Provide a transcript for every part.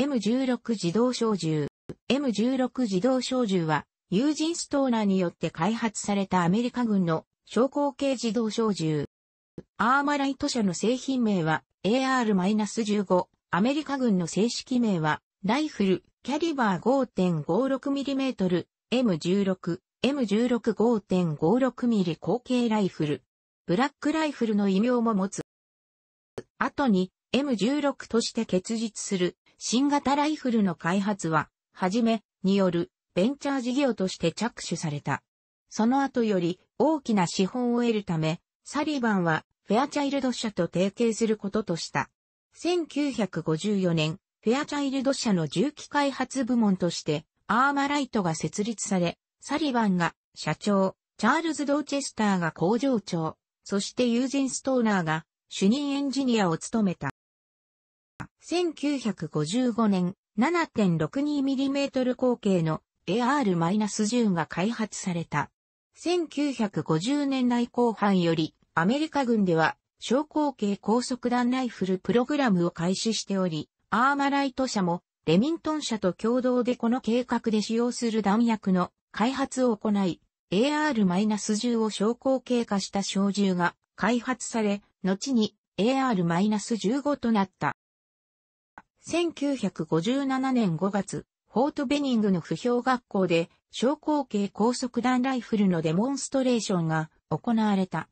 M16 自動小銃。M16 自動小銃は、有人ストーナーによって開発されたアメリカ軍の昇降系自動小銃。アーマライト社の製品名は AR-15。アメリカ軍の正式名は、ライフル、キャリバー 5.56mm、M16、M16-5.56mm 後継ライフル。ブラックライフルの異名も持つ。後に、M16 として結実する新型ライフルの開発は、はじめによるベンチャー事業として着手された。その後より大きな資本を得るため、サリバンはフェアチャイルド社と提携することとした。1954年、フェアチャイルド社の重機開発部門として、アーマライトが設立され、サリバンが社長、チャールズ・ドーチェスターが工場長、そしてユージン・ストーナーが主任エンジニアを務めた。1955年 7.62mm 口径の AR-10 が開発された。1950年代後半よりアメリカ軍では小口径高速弾ライフルプログラムを開始しており、アーマライト社もレミントン社と共同でこの計画で使用する弾薬の開発を行い、AR-10 を小口径化した小銃が開発され、後に AR-15 となった。1957年5月、フォートベニングの不評学校で、小口径高速弾ライフルのデモンストレーションが行われた。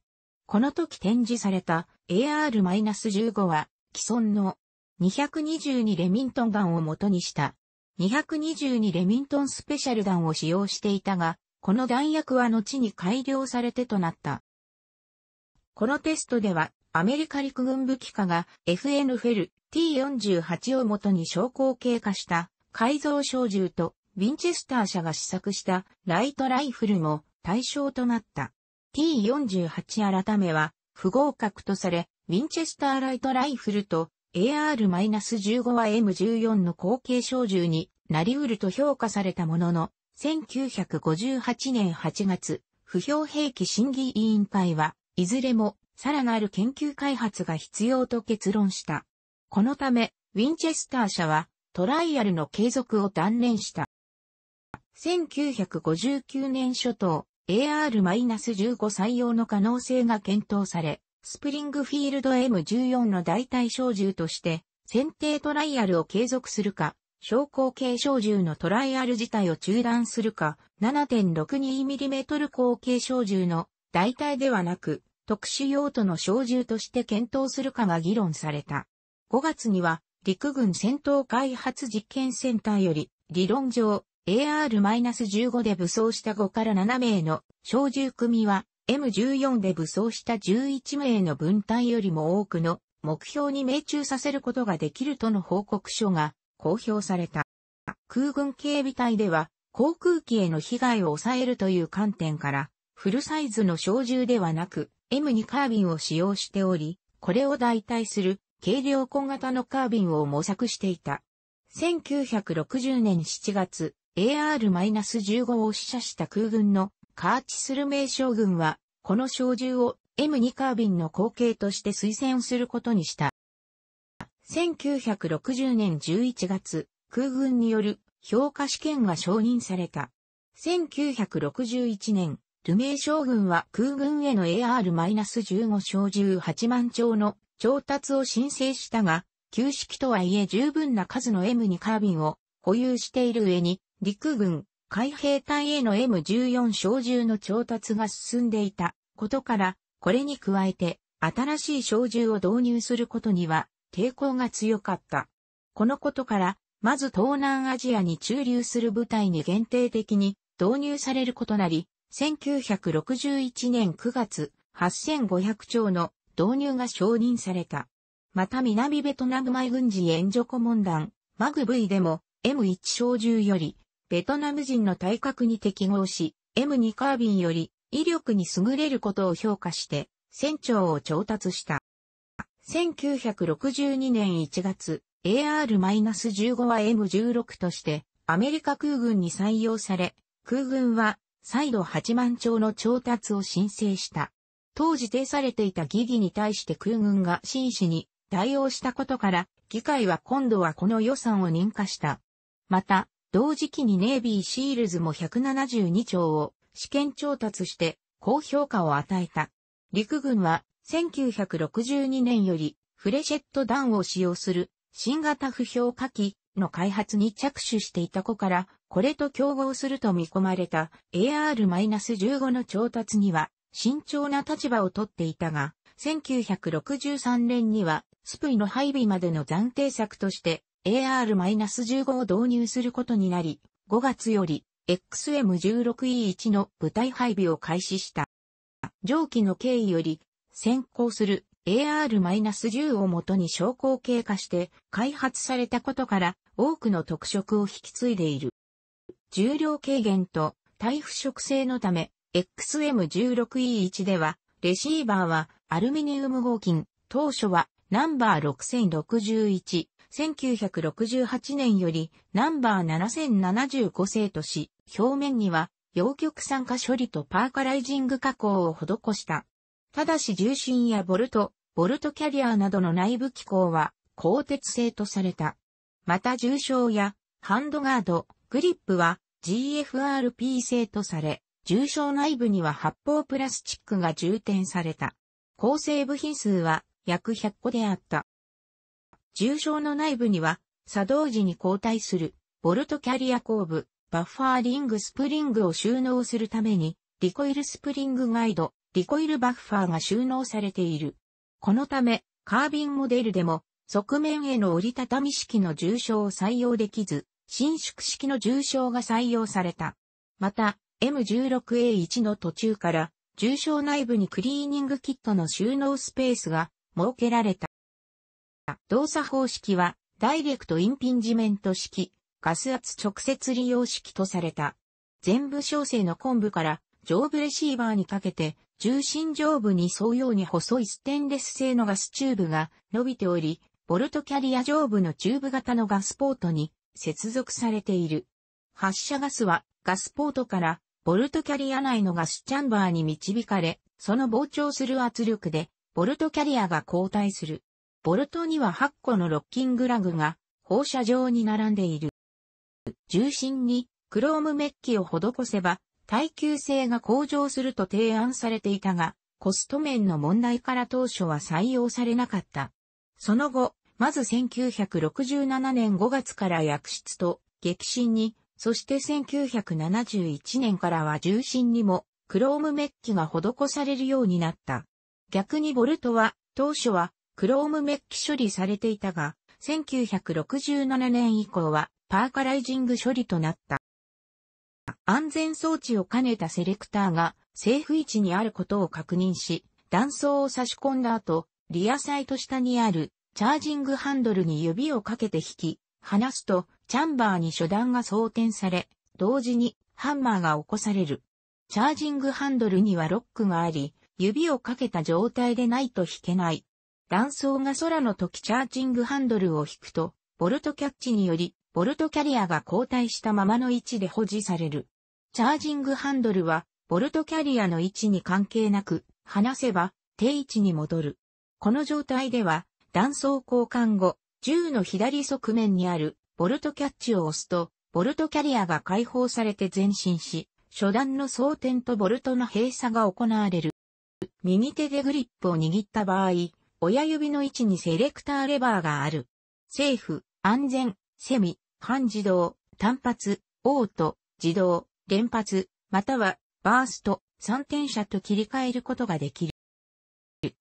この時展示された AR-15 は、既存の222レミントン弾を元にした222レミントンスペシャル弾を使用していたが、この弾薬は後に改良されてとなった。このテストでは、アメリカ陸軍武器課が FN フェル T48 をもとに昇降経過した改造小銃とウィンチェスター社が試作したライトライフルも対象となった。T48 改めは不合格とされ、ウィンチェスターライトライフルと AR-15 は M14 の後継小銃になりうると評価されたものの、1958年8月、不評兵器審議委員会は、いずれも、さらなる研究開発が必要と結論した。このため、ウィンチェスター社はトライアルの継続を断念した。1959年初頭、AR-15 採用の可能性が検討され、スプリングフィールド M14 の代替小銃として、選定トライアルを継続するか、昇降系小銃のトライアル自体を中断するか、7.62mm 口径小銃の代替ではなく、特殊用途の小銃として検討するかが議論された。5月には陸軍戦闘開発実験センターより理論上 AR-15 で武装した5から7名の小銃組は M14 で武装した11名の分隊よりも多くの目標に命中させることができるとの報告書が公表された。空軍警備隊では航空機への被害を抑えるという観点からフルサイズの小銃ではなく M2 カービンを使用しており、これを代替する軽量小型のカービンを模索していた。1960年7月、AR-15 を試射した空軍のカーチスル名将軍は、この小銃を M2 カービンの後継として推薦することにした。1960年11月、空軍による評価試験が承認された。1961年、ルメイ将軍は空軍への AR-15 小銃8万丁の調達を申請したが、旧式とはいえ十分な数の M2 カービンを保有している上に、陸軍、海兵隊への M14 小銃の調達が進んでいたことから、これに加えて、新しい小銃を導入することには抵抗が強かった。このことから、まず東南アジアに駐留する部隊に限定的に導入されることなり、1961年9月、8500丁の導入が承認された。また南ベトナム前軍事援助顧問団、マグ V でも M1 小銃より、ベトナム人の体格に適合し、M2 カービンより威力に優れることを評価して、船長を調達した。1962年1月、AR-15 は M16 として、アメリカ空軍に採用され、空軍は再度8万丁の調達を申請した。当時呈されていた疑義に対して空軍が真摯に対応したことから、議会は今度はこの予算を認可した。また、同時期にネイビーシールズも172兆を試験調達して高評価を与えた。陸軍は1962年よりフレシェット弾を使用する新型不評火器の開発に着手していた子から、これと競合すると見込まれた AR-15 の調達には慎重な立場をとっていたが、1963年にはスプイの配備までの暫定策として AR-15 を導入することになり、5月より XM16E1 の部隊配備を開始した。上記の経緯より先行する AR-10 をもとに昇降経過して開発されたことから多くの特色を引き継いでいる。重量軽減と耐腐食性のため XM16E1 では、レシーバーはアルミニウム合金、当初はナンバー6061、1968年よりナンバー7075製とし、表面には陽極酸化処理とパーカライジング加工を施した。ただし重心やボルト、ボルトキャリアなどの内部機構は鋼鉄製とされた。また重傷やハンドガード、グリップは GFRP 製とされ、重症内部には発泡プラスチックが充填された。構成部品数は約100個であった。重症の内部には作動時に交代するボルトキャリア後部、バッファーリングスプリングを収納するためにリコイルスプリングガイド、リコイルバッファーが収納されている。このためカービンモデルでも側面への折りたたみ式の重症を採用できず、伸縮式の重症が採用された。また、M16A1 の途中から重症内部にクリーニングキットの収納スペースが設けられた。動作方式はダイレクトインピンジメント式、ガス圧直接利用式とされた。全部小生の昆布から上部レシーバーにかけて重心上部に沿うように細いステンレス製のガスチューブが伸びており、ボルトキャリア上部のチューブ型のガスポートに接続されている。発射ガスはガスポートからボルトキャリア内のガスチャンバーに導かれ、その膨張する圧力で、ボルトキャリアが後退する。ボルトには8個のロッキングラグが放射状に並んでいる。重心にクロームメッキを施せば耐久性が向上すると提案されていたが、コスト面の問題から当初は採用されなかった。その後、まず1967年5月から薬室と激震にそして1971年からは重心にもクロームメッキが施されるようになった。逆にボルトは当初はクロームメッキ処理されていたが、1967年以降はパーカライジング処理となった。安全装置を兼ねたセレクターがセーフ位置にあることを確認し、断層を差し込んだ後、リアサイト下にあるチャージングハンドルに指をかけて引き、離すとチャンバーに初段が装填され、同時にハンマーが起こされる。チャージングハンドルにはロックがあり、指をかけた状態でないと引けない。断層が空の時チャージングハンドルを引くと、ボルトキャッチにより、ボルトキャリアが交代したままの位置で保持される。チャージングハンドルは、ボルトキャリアの位置に関係なく、離せば、定位置に戻る。この状態では、断層交換後、銃の左側面にあるボルトキャッチを押すと、ボルトキャリアが解放されて前進し、初段の装填とボルトの閉鎖が行われる。右手でグリップを握った場合、親指の位置にセレクターレバーがある。セーフ、安全、セミ、半自動、単発、オート、自動、連発、または、バースト、三点車と切り替えることができる。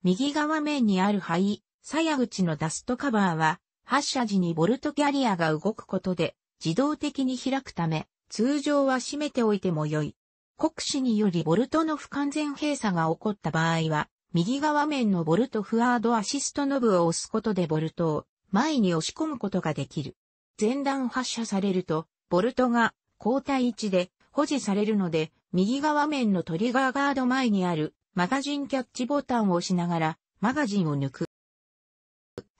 右側面にある灰、鞘口のダストカバーは、発射時にボルトキャリアが動くことで自動的に開くため、通常は閉めておいても良い。国試によりボルトの不完全閉鎖が起こった場合は、右側面のボルトフワードアシストノブを押すことでボルトを前に押し込むことができる。前段発射されると、ボルトが交代位置で保持されるので、右側面のトリガーガード前にあるマガジンキャッチボタンを押しながらマガジンを抜く。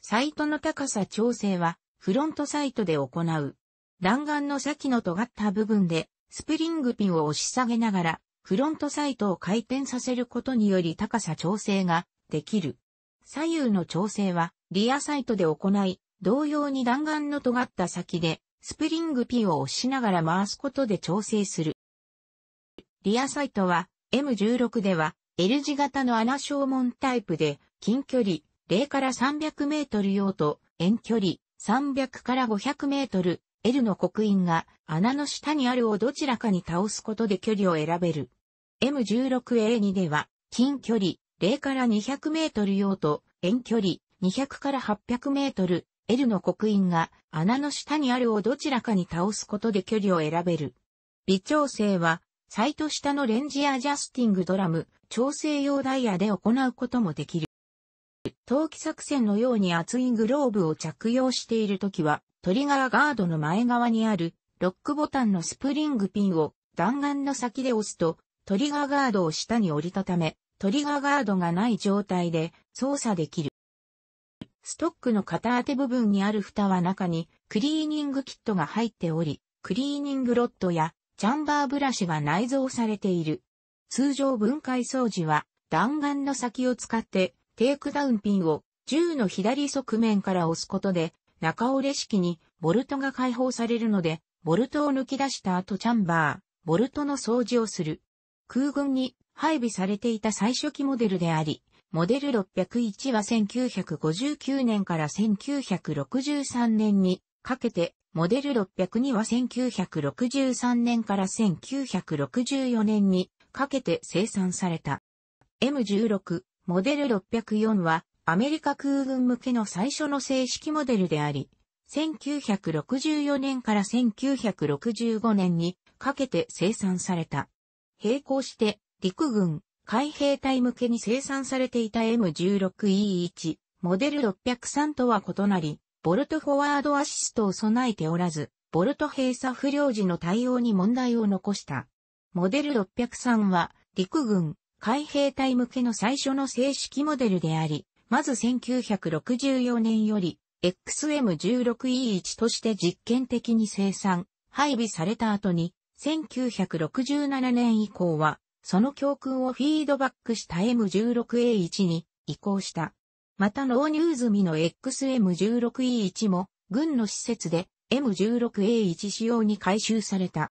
サイトの高さ調整は、フロントサイトで行う。弾丸の先の尖った部分で、スプリングピンを押し下げながら、フロントサイトを回転させることにより高さ調整ができる。左右の調整は、リアサイトで行い、同様に弾丸の尖った先で、スプリングピンを押しながら回すことで調整する。リアサイトは、M16 では、L 字型の穴消門タイプで、近距離、0から300メートル用と遠距離300から500メートル L の刻印が穴の下にあるをどちらかに倒すことで距離を選べる。M16A2 では近距離0から200メートル用と遠距離200から800メートル L の刻印が穴の下にあるをどちらかに倒すことで距離を選べる。微調整はサイト下のレンジアジャスティングドラム調整用ダイヤで行うこともできる。投機作戦のように厚いグローブを着用しているときは、トリガーガードの前側にある、ロックボタンのスプリングピンを弾丸の先で押すと、トリガーガードを下に折りたため、トリガーガードがない状態で操作できる。ストックの片当て部分にある蓋は中にクリーニングキットが入っており、クリーニングロッドやチャンバーブラシが内蔵されている。通常分解掃除は弾丸の先を使ってテイクダウンピンを銃の左側面から押すことで、中折れ式にボルトが解放されるので、ボルトを抜き出した後チャンバー、ボルトの掃除をする。空軍に配備されていた最初期モデルであり、モデル601は1959年から1963年にかけて、モデル602は1963年から1964年にかけて生産された。M16 モデル604はアメリカ空軍向けの最初の正式モデルであり、1964年から1965年にかけて生産された。並行して陸軍、海兵隊向けに生産されていた M16E1 モデル603とは異なり、ボルトフォワードアシストを備えておらず、ボルト閉鎖不良時の対応に問題を残した。モデル603は陸軍、海兵隊向けの最初の正式モデルであり、まず1964年より XM16E1 として実験的に生産、配備された後に、1967年以降は、その教訓をフィードバックした M16A1 に移行した。また納入済みの XM16E1 も、軍の施設で M16A1 仕様に改修された。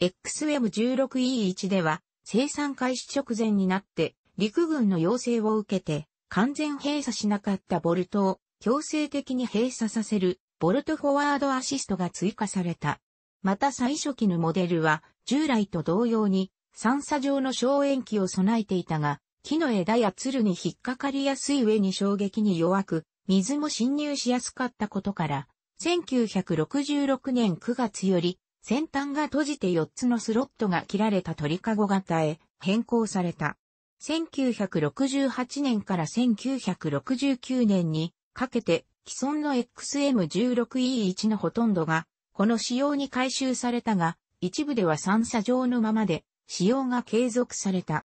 XM16E1 では、生産開始直前になって陸軍の要請を受けて完全閉鎖しなかったボルトを強制的に閉鎖させるボルトフォワードアシストが追加された。また最初期のモデルは従来と同様に三叉状の消炎器を備えていたが、木の枝や鶴に引っかかりやすい上に衝撃に弱く、水も侵入しやすかったことから、1966年9月より先端が閉じて4つのスロットが切られた鳥かご型へ変更された。1968年から1969年にかけて既存の XM16E1 のほとんどがこの仕様に改修されたが一部では三射状のままで仕様が継続された。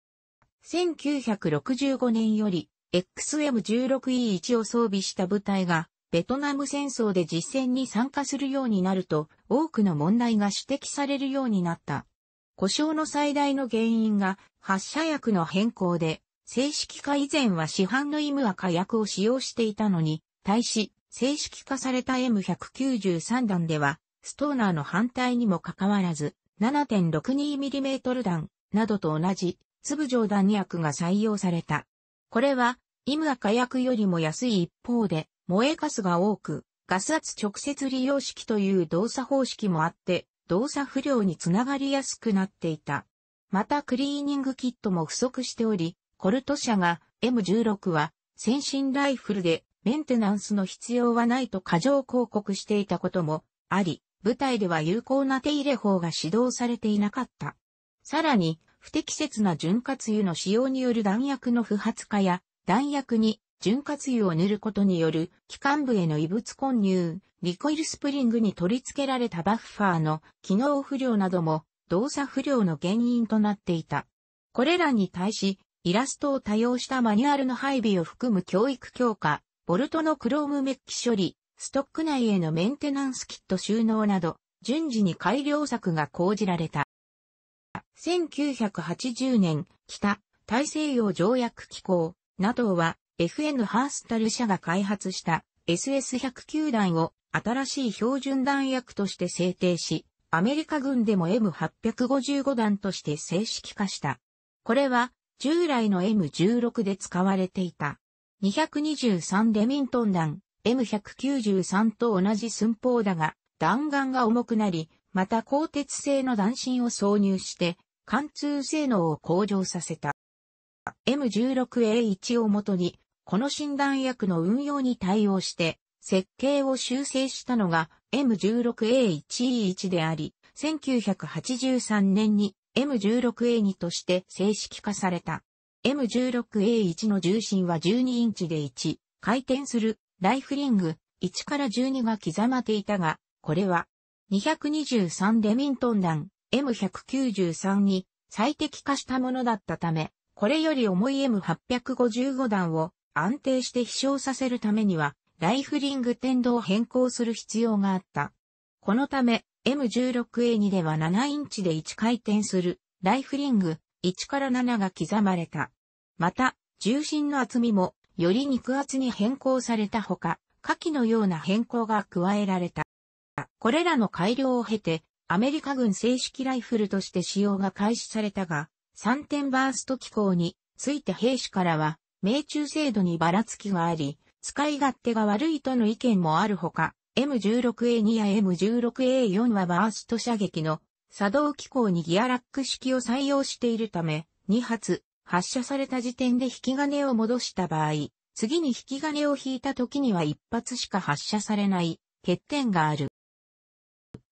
1965年より XM16E1 を装備した部隊がベトナム戦争で実戦に参加するようになると、多くの問題が指摘されるようになった。故障の最大の原因が発射薬の変更で、正式化以前は市販のイムアカ薬を使用していたのに、対し、正式化された M193 弾では、ストーナーの反対にもかかわらず、7.62mm 弾などと同じ粒状弾薬が採用された。これは、イムア火薬よりも安い一方で、燃えカスが多く、ガス圧直接利用式という動作方式もあって、動作不良につながりやすくなっていた。またクリーニングキットも不足しており、コルト社が M16 は先進ライフルでメンテナンスの必要はないと過剰広告していたこともあり、部隊では有効な手入れ法が指導されていなかった。さらに、不適切な潤滑油の使用による弾薬の不発化や、弾薬に潤滑油を塗ることによる機関部への異物混入、リコイルスプリングに取り付けられたバッファーの機能不良なども動作不良の原因となっていた。これらに対し、イラストを多用したマニュアルの配備を含む教育強化、ボルトのクロームメッキ処理、ストック内へのメンテナンスキット収納など、順次に改良策が講じられた。1980年、北、大西洋条約機構、などは、FN ハースタル社が開発した SS109 弾を新しい標準弾薬として制定し、アメリカ軍でも M855 弾として正式化した。これは従来の M16 で使われていた。223レミントン弾、M193 と同じ寸法だが、弾丸が重くなり、また鋼鉄製の弾芯を挿入して、貫通性能を向上させた。M16A1 をもとに、この診断薬の運用に対応して、設計を修正したのが M16A1E1 であり、1983年に M16A2 として正式化された。M16A1 の重心は12インチで1、回転するライフリング1から12が刻まっていたが、これは223デミントン弾 M193 に最適化したものだったため、これより重い M855 弾を安定して飛翔させるためには、ライフリング天動を変更する必要があった。このため、M16A2 では7インチで1回転する、ライフリング、1から7が刻まれた。また、重心の厚みも、より肉厚に変更されたほか、下記のような変更が加えられた。これらの改良を経て、アメリカ軍正式ライフルとして使用が開始されたが、3点バースト機構について兵士からは、命中精度にばらつきがあり、使い勝手が悪いとの意見もあるほか、M16A2 や M16A4 はバースト射撃の作動機構にギアラック式を採用しているため、2発発射された時点で引き金を戻した場合、次に引き金を引いた時には1発しか発射されない欠点がある。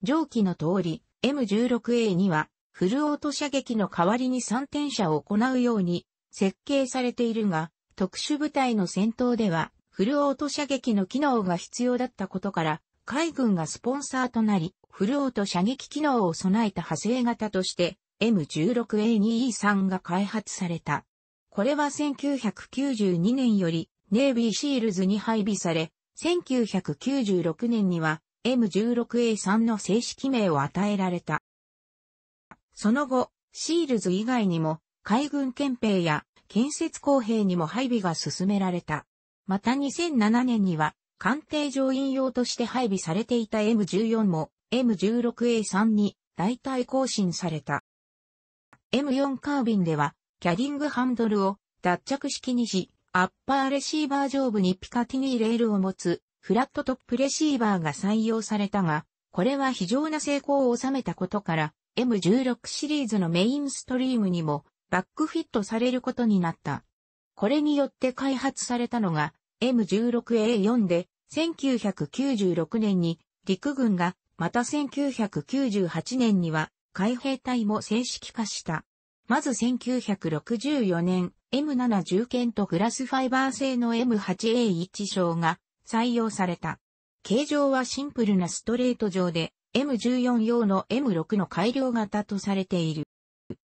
上記の通り、M16A2 はフルオート射撃の代わりに3点射を行うように設計されているが、特殊部隊の戦闘では、フルオート射撃の機能が必要だったことから、海軍がスポンサーとなり、フルオート射撃機能を備えた派生型として、M16A2E3 が開発された。これは1992年より、ネイビーシールズに配備され、1996年には M16A3 の正式名を与えられた。その後、シールズ以外にも海軍憲兵や建設公平にも配備が進められた。また2007年には、官邸上員用として配備されていた M14 も M16A3 に代替更新された。M4 カービンでは、キャリングハンドルを脱着式にし、アッパーレシーバー上部にピカティニーレールを持つフラットトップレシーバーが採用されたが、これは非常な成功を収めたことから、M16 シリーズのメインストリームにもバックフィットされることになった。これによって開発されたのが M16A4 で、1996年に陸軍が、また1998年には海兵隊も正式化した。まず1964年、M7 重剣とグラスファイバー製の M8A1 章が採用された。形状はシンプルなストレート状で、M14 用の M6 の改良型とされている。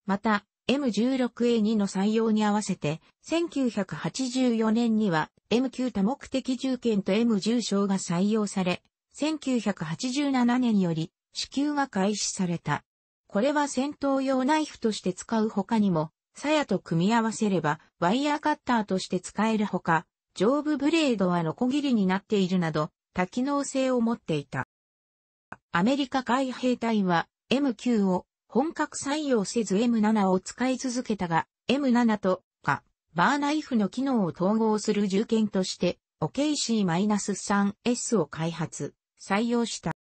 また、M16A2 の採用に合わせて、1984年には M9 多目的銃剣と M10 章が採用され、1987年より支給が開始された。これは戦闘用ナイフとして使う他にも、鞘と組み合わせればワイヤーカッターとして使えるほか、上部ブレードはノコギリになっているなど、多機能性を持っていた。アメリカ海兵隊は M9 を本格採用せず M7 を使い続けたが、M7 とか、バーナイフの機能を統合する重剣として、OKC-3S を開発、採用した。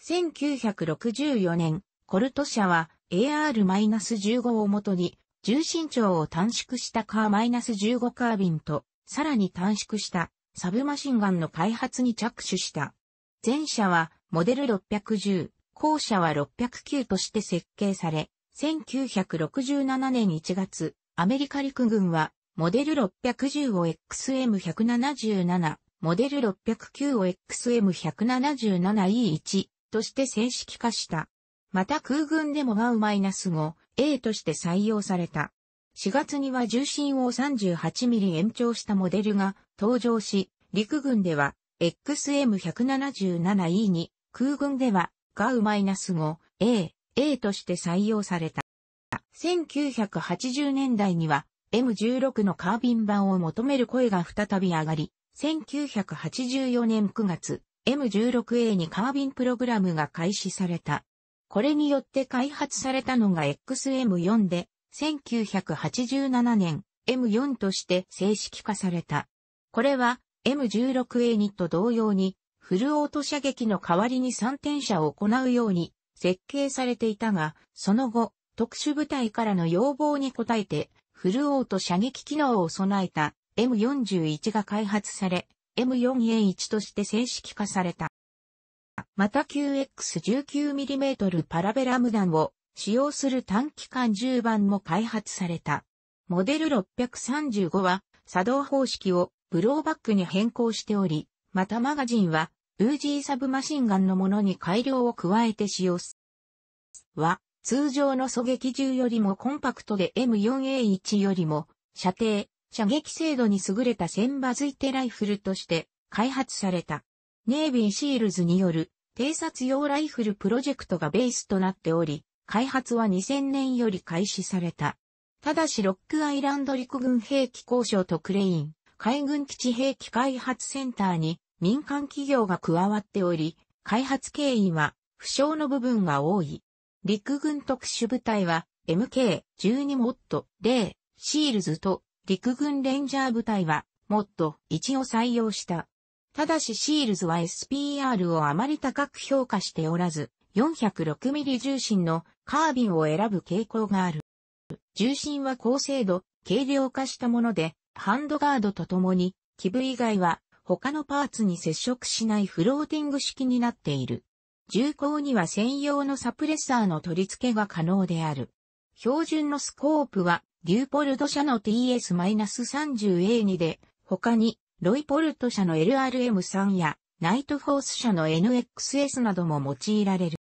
1964年、コルト社は AR-15 をもとに、重心長を短縮したカー -15 カービンと、さらに短縮したサブマシンガンの開発に着手した。前者はモデル610、校舎は609として設計され、1967年1月、アメリカ陸軍は、モデル610を XM177、モデル609を XM177E1 として正式化した。また空軍でもイナス5 A として採用された。4月には重心を 38mm 延長したモデルが登場し、陸軍では XM177E 2空軍ではガウ A、A として採用された。1980年代には M16 のカービン版を求める声が再び上がり、1984年9月、M16A にカービンプログラムが開始された。これによって開発されたのが XM4 で、1987年 M4 として正式化された。これは M16A2 と同様にフルオート射撃の代わりに三点射を行うように設計されていたが、その後、特殊部隊からの要望に応えて、フルオート射撃機能を備えた M41 が開発され、M4A1 として正式化された。また QX19mm パラベラム弾を使用する短期間10番も開発された。モデル635は作動方式をブローバックに変更しており、またマガジンはウージーサブマシンガンのものに改良を加えて使用す。は、通常の狙撃銃よりもコンパクトで M4A1 よりも、射程、射撃精度に優れた千羽付いてライフルとして開発された。ネイビーシールズによる偵察用ライフルプロジェクトがベースとなっており、開発は2000年より開始された。ただしロックアイランド陸軍兵器交渉とクレイン、海軍基地兵器開発センターに民間企業が加わっており、開発経緯は不詳の部分が多い。陸軍特殊部隊は MK12 モッド0シールズと陸軍レンジャー部隊はモッド1を採用した。ただしシールズは SPR をあまり高く評価しておらず、406ミリ重心のカービンを選ぶ傾向がある。重心は高精度、軽量化したもので、ハンドガードとともに、キブ以外は他のパーツに接触しないフローティング式になっている。重工には専用のサプレッサーの取り付けが可能である。標準のスコープは、デューポルト社の TS-30A2 で、他に、ロイポルト社の LRM3 や、ナイトフォース社の NXS なども用いられる。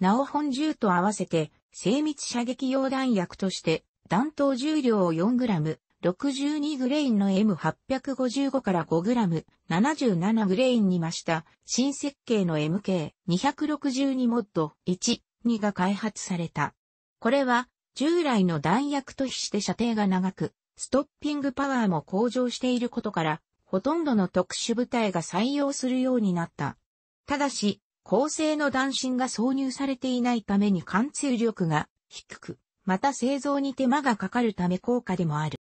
なお本銃と合わせて、精密射撃用弾薬として、弾頭重量を 4g、62グレインの M855 から5グラム、77グレインに増した新設計の MK262 モッド1、2が開発された。これは従来の弾薬と比して射程が長く、ストッピングパワーも向上していることから、ほとんどの特殊部隊が採用するようになった。ただし、高性の弾身が挿入されていないために貫通力が低く、また製造に手間がかかるため高価でもある。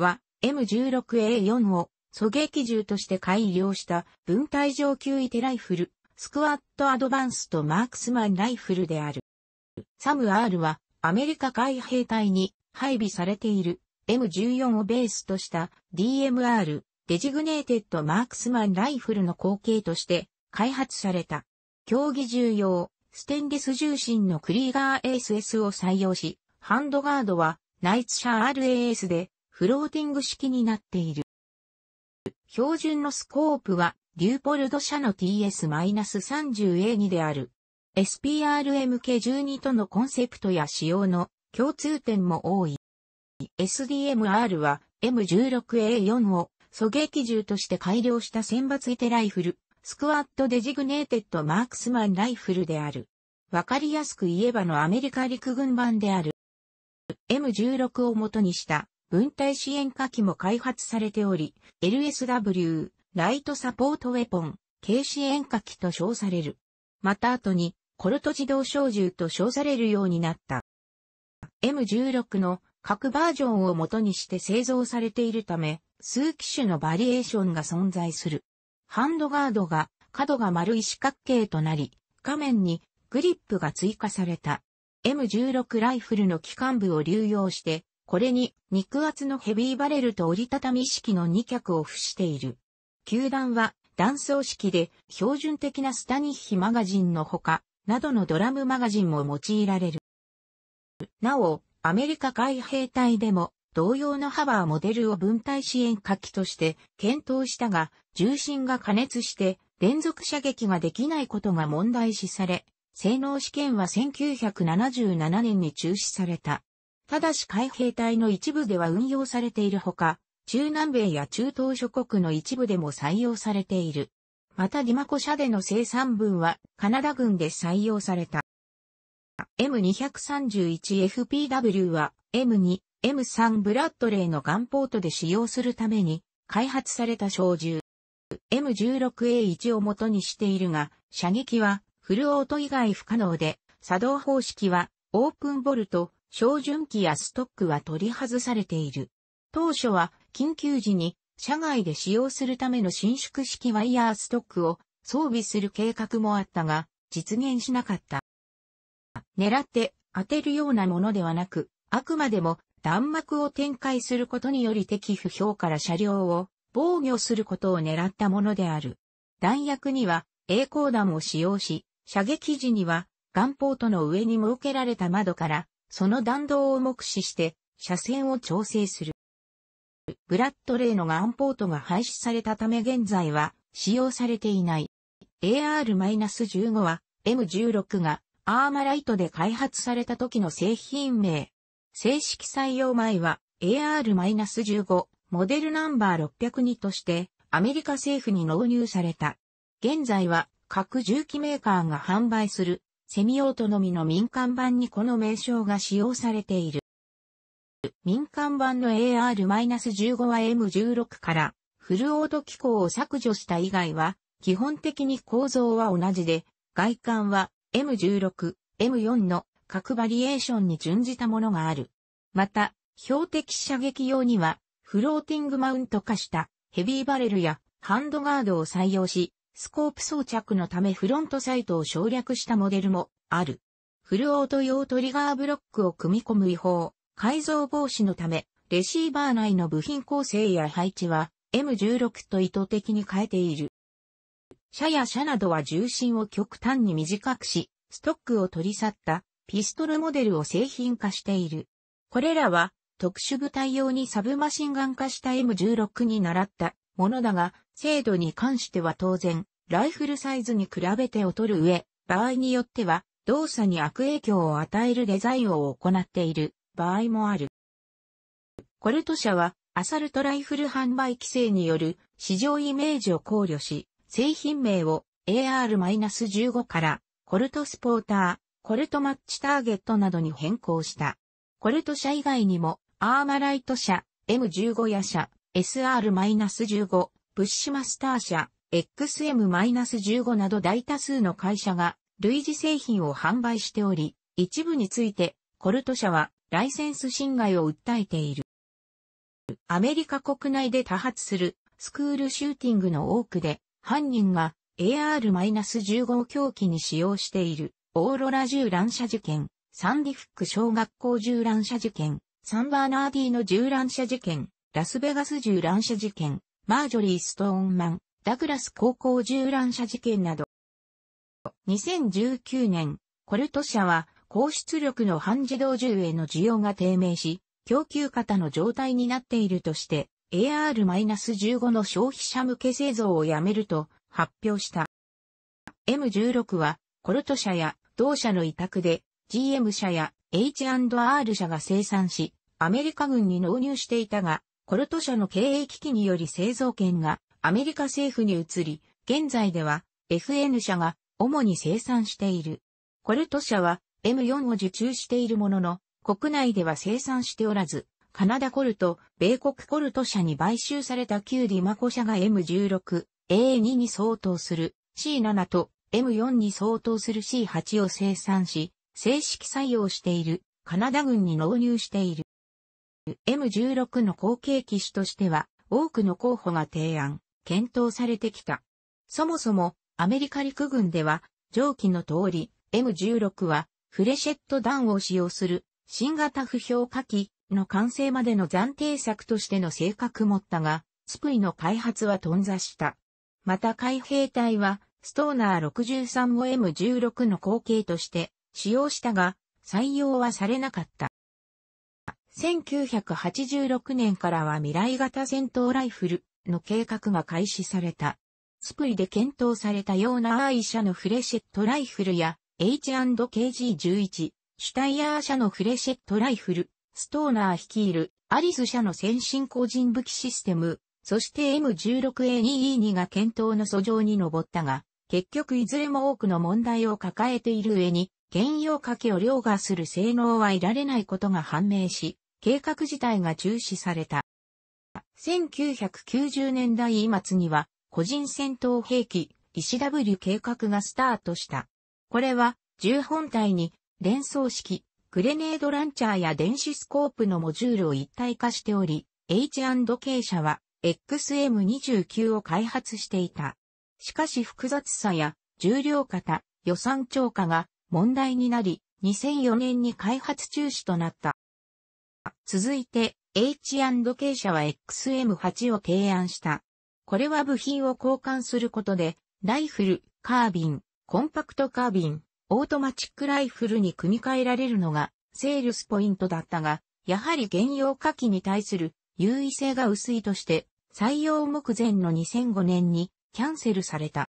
は M16A4 を狙撃銃として改良した分隊上級位手ライフル、スクワットアドバンスとマークスマンライフルである。サム R はアメリカ海兵隊に配備されている M14 をベースとした DMR、デジグネーテッドマークスマンライフルの後継として開発された。競技重要、ステンレス重心のクリーガー ASS を採用し、ハンドガードはナイツシャー RAS でフローティング式になっている。標準のスコープは、デューポルド社の TS-30A2 である。SPRMK12 とのコンセプトや仕様の共通点も多い。SDMR は M16A4 を狙撃銃として改良した選抜射テライフル、スクワットデジグネーテッドマークスマンライフルである。わかりやすく言えばのアメリカ陸軍版である。M16 を元にした分隊支援火器も開発されており、LSW、ライトサポートウェポン、軽支援火器と称される。また後に、コルト自動小銃と称されるようになった。M16 の各バージョンを元にして製造されているため、数機種のバリエーションが存在する。ハンドガードが、角が丸い四角形となり、画面にグリップが追加された。M16 ライフルの機関部を流用して、これに肉厚のヘビーバレルと折りたたみ式の2脚を付している。球団は断層式で標準的なスタニッヒマガジンのほか、などのドラムマガジンも用いられる。なお、アメリカ海兵隊でも同様のハバーモデルを分体支援火器として検討したが、重心が加熱して連続射撃ができないことが問題視され、性能試験は1977年に中止された。ただし海兵隊の一部では運用されているほか、中南米や中東諸国の一部でも採用されている。またディマコ社での生産分はカナダ軍で採用された。M231FPW は M2、M3 ブラッドレーのガンポートで使用するために開発された小銃。M16A1 を元にしているが、射撃はフルオート以外不可能で、作動方式はオープンボルト、照準器やストックは取り外されている。当初は緊急時に車外で使用するための伸縮式ワイヤーストックを装備する計画もあったが、実現しなかった。狙って当てるようなものではなく、あくまでも弾幕を展開することにより敵不評から車両を防御することを狙ったものである。弾薬には栄光弾を使用し、射撃時にはガンポートの上に設けられた窓からその弾道を目視して車線を調整する。ブラッドレーのガンポートが廃止されたため現在は使用されていない。AR-15 は M16 がアーマライトで開発された時の製品名。正式採用前は AR-15 モデルナンバー602としてアメリカ政府に納入された。現在は各重機メーカーが販売するセミオートのみの民間版にこの名称が使用されている。民間版の AR-15 は M16 からフルオート機構を削除した以外は基本的に構造は同じで外観は M16、M4 の各バリエーションに準じたものがある。また、標的射撃用にはフローティングマウント化したヘビーバレルやハンドガードを採用し、スコープ装着のためフロントサイトを省略したモデルもある。フルオート用トリガーブロックを組み込む違法、改造防止のため、レシーバー内の部品構成や配置は M16 と意図的に変えている。車や車などは重心を極端に短くし、ストックを取り去ったピストルモデルを製品化している。これらは特殊部隊用にサブマシンガン化した M16 に倣ったものだが、精度に関しては当然ライフルサイズに比べて劣る上、場合によっては動作に悪影響を与えるデザインを行っている場合もある。コルト社はアサルトライフル販売規制による市場イメージを考慮し、製品名を AR-15 からコルトスポーター、コルトマッチターゲットなどに変更した。コルト社以外にもアーマライト社、M15 や社、SR-15、プッシュマスター社、XM-15 など大多数の会社が類似製品を販売しており、一部についてコルト社はライセンス侵害を訴えている。アメリカ国内で多発するスクールシューティングの多くで犯人が AR-15 を気に使用しているオーロラ銃乱射事件、サンディフック小学校銃乱射事件、サンバーナーディの銃乱射事件、ラスベガス銃乱射事件、マージョリー・ストーンマン、ダグラス高校銃乱射事件など。2019年、コルト社は高出力の半自動銃への需要が低迷し、供給型の状態になっているとして、AR-15 の消費者向け製造をやめると発表した。M16 はコルト社や同社の委託で GM 社や H&R 社が生産し、アメリカ軍に納入していたが、コルト社の経営危機により製造権がアメリカ政府に移り、現在では FN 社が主に生産している。コルト社は M4 を受注しているものの、国内では生産しておらず、カナダコルト、米国コルト社に買収されたキューディマコ社が M16、A2 に相当する C7 と M4 に相当する C8 を生産し、正式採用しているカナダ軍に納入している。M16 の後継機種としては多くの候補が提案。検討されてきた。そもそも、アメリカ陸軍では、上記の通り、M16 は、フレシェット弾を使用する、新型不評火器の完成までの暫定策としての性格もったが、スプイの開発は頓挫した。また海兵隊は、ストーナー63を M16 の後継として使用したが、採用はされなかった。1986年からは未来型戦闘ライフル、の計画が開始された。スプイで検討されたような愛社のフレシェットライフルや H&KG11、シュタイヤー社のフレシェットライフル、ストーナー率いるアリス社の先進個人武器システム、そして M16A2E2 が検討の訴状に上ったが、結局いずれも多くの問題を抱えている上に、原用かけを凌駕する性能は得られないことが判明し、計画自体が中止された。1990年代末には、個人戦闘兵器、石 W 計画がスタートした。これは、銃本体に、連装式、グレネードランチャーや電子スコープのモジュールを一体化しており、H&K 社は XM29 を開発していた。しかし複雑さや重量型、予算超過が問題になり、2004年に開発中止となった。続いて、H&K 社は XM8 を提案した。これは部品を交換することで、ライフル、カービン、コンパクトカービン、オートマチックライフルに組み替えられるのがセールスポイントだったが、やはり原用火器に対する優位性が薄いとして、採用目前の2005年にキャンセルされた。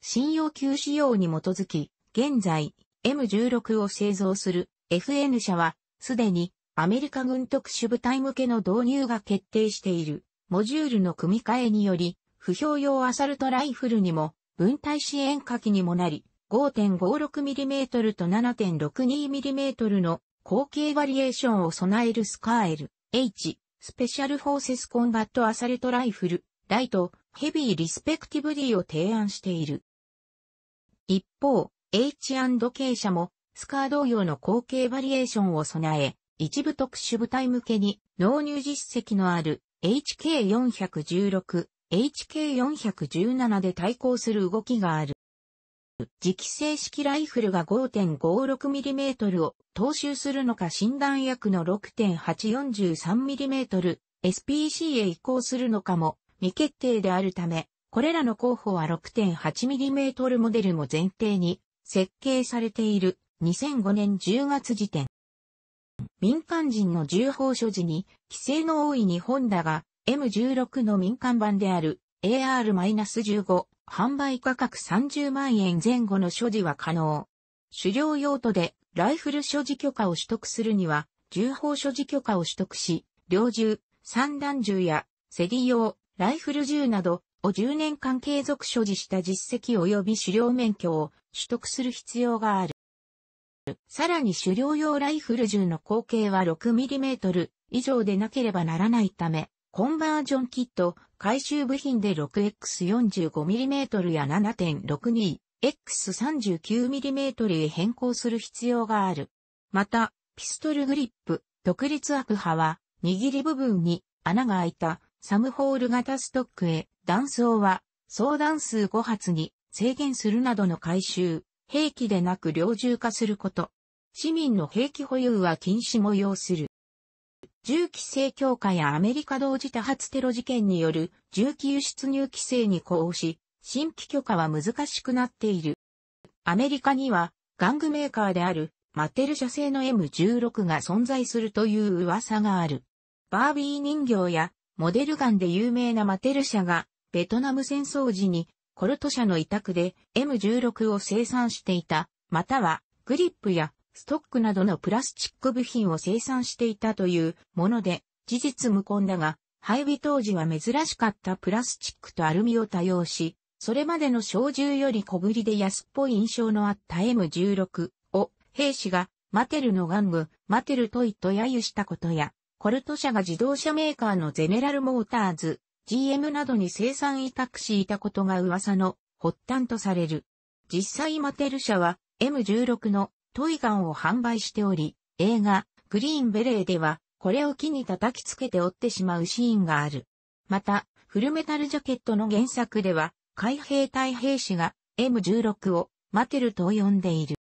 信用休仕様に基づき、現在 M16 を製造する FN 社は、すでにアメリカ軍特殊部隊向けの導入が決定している、モジュールの組み替えにより、不評用アサルトライフルにも、分隊支援火器にもなり、5.56mm と 7.62mm の後継バリエーションを備えるスカール、H、スペシャルフォーセスコンバットアサルトライフル、ライト、ヘビーリスペクティブ D を提案している。一方、H&K 社も、スカー同様の後継バリエーションを備え、一部特殊部隊向けに納入実績のある HK416、HK417 で対抗する動きがある。磁気正式ライフルが 5.56mm を踏襲するのか診断薬の 6.843mm SPC へ移行するのかも未決定であるため、これらの候補は 6.8mm モデルも前提に設計されている2005年10月時点。民間人の銃砲所持に、規制の多い日本だが、M16 の民間版である AR-15 販売価格30万円前後の所持は可能。狩猟用途でライフル所持許可を取得するには、銃砲所持許可を取得し、猟銃、散弾銃や、ディ用、ライフル銃などを10年間継続所持した実績及び狩猟免許を取得する必要がある。さらに狩猟用ライフル銃の口径は 6mm 以上でなければならないため、コンバージョンキット、回収部品で 6X45mm や 7.62X39mm へ変更する必要がある。また、ピストルグリップ、独立悪波派は、握り部分に穴が開いたサムホール型ストックへ、弾層は、相談数5発に制限するなどの回収、兵器でなく猟銃化すること。市民の兵器保有は禁止も要する。銃規制強化やアメリカ同時多発テロ事件による銃器輸出入規制に呼応し、新規許可は難しくなっている。アメリカには玩具メーカーであるマテル社製の M16 が存在するという噂がある。バービー人形やモデルガンで有名なマテル社がベトナム戦争時にコルト社の委託で M16 を生産していた、またはグリップやストックなどのプラスチック部品を生産していたというもので、事実無根だが、配備当時は珍しかったプラスチックとアルミを多用し、それまでの小銃より小ぶりで安っぽい印象のあった M16 を兵士がマテルの玩具、マテルトイと揶揄したことや、コルト社が自動車メーカーのゼネラルモーターズ、GM などに生産委託しいたことが噂の発端とされる。実際マテル社は M16 のトイガンを販売しており、映画グリーンベレーではこれを木に叩きつけて折ってしまうシーンがある。また、フルメタルジャケットの原作では海兵隊兵士が M16 をマテルと呼んでいる。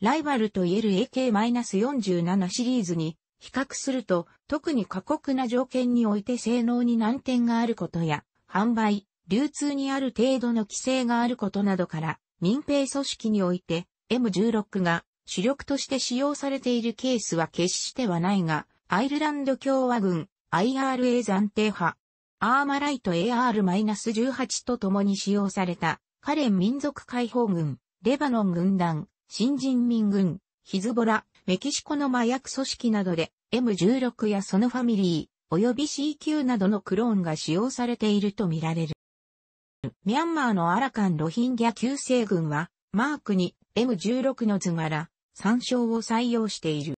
ライバルといえる AK-47 シリーズに比較すると、特に過酷な条件において性能に難点があることや、販売、流通にある程度の規制があることなどから、民兵組織において M16 が主力として使用されているケースは決してはないが、アイルランド共和軍 IRA 暫定派、アーマライト AR-18 と共に使用された、カレン民族解放軍、レバノン軍団、新人民軍、ヒズボラ、メキシコの麻薬組織などで M16 やそのファミリー、及び CQ などのクローンが使用されているとみられる。ミャンマーのアラカンロヒンギャ旧世軍は、マークに M16 の図柄、参照を採用している。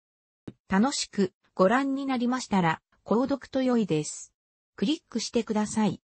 楽しくご覧になりましたら、購読と良いです。クリックしてください。